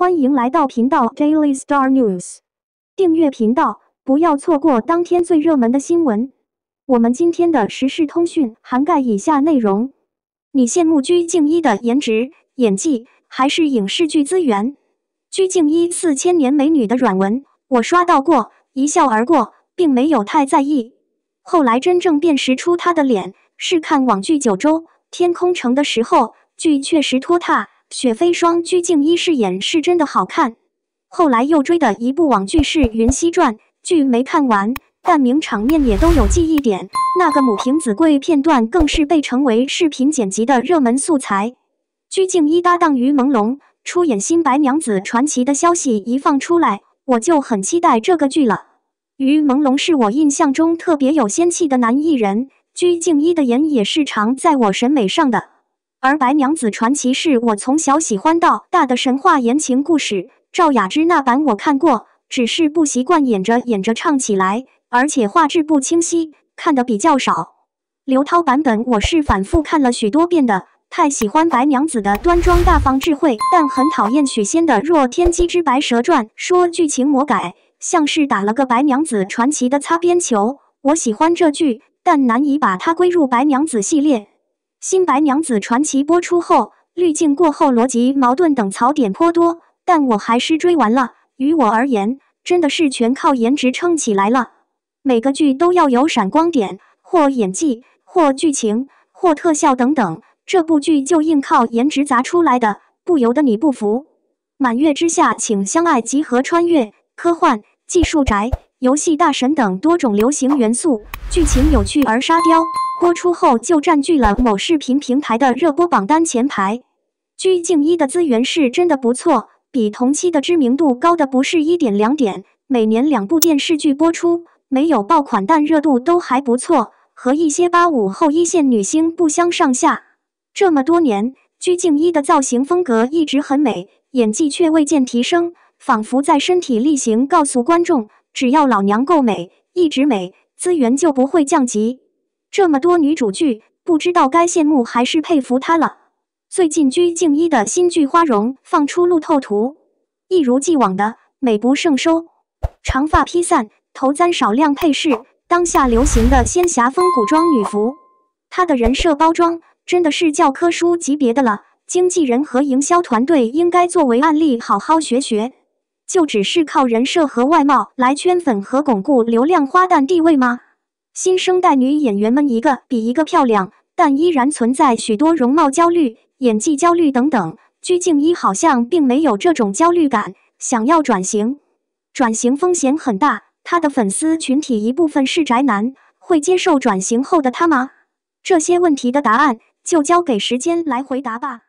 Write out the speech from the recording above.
欢迎来到频道 Daily Star News，订阅频道，不要错过当天最热门的新闻。我们今天的时事通讯涵盖以下内容：你羡慕鞠婧祎的颜值、演技，还是影视剧资源？鞠婧祎四千年美女的软文，我刷到过，一笑而过，并没有太在意。后来真正辨识出她的脸，是看网剧《九州天空城》的时候，剧确实拖沓。雪飞霜、鞠婧祎饰演是真的好看。后来又追的一部网剧是《云汐传》，剧没看完，但名场面也都有记忆点。那个母凭子贵片段更是被称为视频剪辑的热门素材。鞠婧祎搭档于朦胧出演新《白娘子传奇》的消息一放出来，我就很期待这个剧了。于朦胧是我印象中特别有仙气的男艺人，鞠婧祎的颜也是常在我审美上的。而《白娘子传奇》是我从小喜欢到大的神话言情故事。赵雅芝那版我看过，只是不习惯演着演着唱起来，而且画质不清晰，看的比较少。刘涛版本我是反复看了许多遍的，太喜欢白娘子的端庄大方、智慧，但很讨厌许仙的。若天机之《白蛇传》说剧情魔改，像是打了个《白娘子传奇》的擦边球。我喜欢这剧，但难以把它归入白娘子系列。《新白娘子传奇》播出后，滤镜过后，逻辑矛盾等槽点颇多，但我还是追完了。于我而言，真的是全靠颜值撑起来了。每个剧都要有闪光点，或演技，或剧情，或特效等等。这部剧就硬靠颜值砸出来的，不由得你不服。满月之下，请相爱。集合穿越、科幻、技术宅。游戏大神等多种流行元素，剧情有趣而沙雕，播出后就占据了某视频平台的热播榜单前排。鞠婧祎的资源是真的不错，比同期的知名度高的不是一点两点。每年两部电视剧播出，没有爆款，但热度都还不错，和一些八五后一线女星不相上下。这么多年，鞠婧祎的造型风格一直很美，演技却未见提升，仿佛在身体力行告诉观众。只要老娘够美，一直美，资源就不会降级。这么多女主剧，不知道该羡慕还是佩服她了。最近鞠婧祎的新剧《花容》放出路透图，一如既往的美不胜收。长发披散，头簪少量配饰，当下流行的仙侠风古装女服。她的人设包装真的是教科书级别的了，经纪人和营销团队应该作为案例好好学学。就只是靠人设和外貌来圈粉和巩固流量花旦地位吗？新生代女演员们一个比一个漂亮，但依然存在许多容貌焦虑、演技焦虑等等。鞠婧祎好像并没有这种焦虑感，想要转型。转型风险很大，她的粉丝群体一部分是宅男，会接受转型后的她吗？这些问题的答案，就交给时间来回答吧。